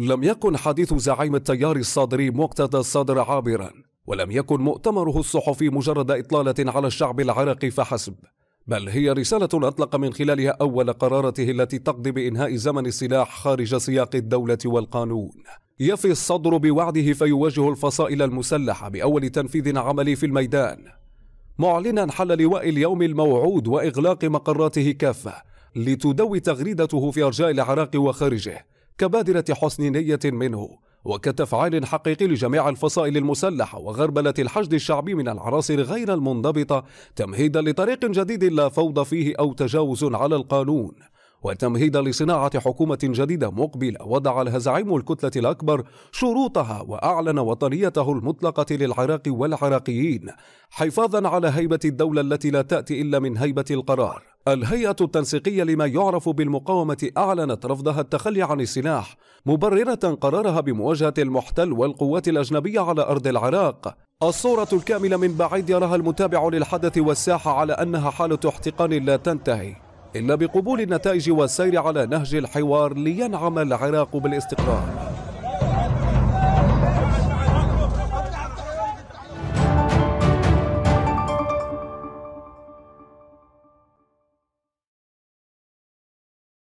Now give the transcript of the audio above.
لم يكن حديث زعيم التيار الصادري مقتدى الصدر عابرا ولم يكن مؤتمره الصحفي مجرد إطلالة على الشعب العراقي فحسب بل هي رسالة أطلق من خلالها أول قرارته التي تقضي بإنهاء زمن السلاح خارج سياق الدولة والقانون يفي الصدر بوعده فيواجه الفصائل المسلحة بأول تنفيذ عملي في الميدان معلنا حل لواء اليوم الموعود وإغلاق مقراته كافة لتدوي تغريدته في أرجاء العراق وخارجه كبادرة حسن نية منه وكتفعيل حقيقي لجميع الفصائل المسلحة وغربلة الحشد الشعبي من العناصر غير المنضبطة تمهيدا لطريق جديد لا فوضى فيه أو تجاوز على القانون وتمهيدا لصناعة حكومة جديدة مقبلة وضع لها زعيم الكتلة الأكبر شروطها وأعلن وطنيته المطلقة للعراق والعراقيين حفاظا على هيبة الدولة التي لا تأتي إلا من هيبة القرار الهيئة التنسيقية لما يعرف بالمقاومة أعلنت رفضها التخلي عن السلاح مبررة قرارها بمواجهة المحتل والقوات الأجنبية على أرض العراق الصورة الكاملة من بعيد يراها المتابع للحدث والساحة على أنها حالة احتقان لا تنتهي إلا بقبول النتائج والسير على نهج الحوار لينعم العراق بالاستقرار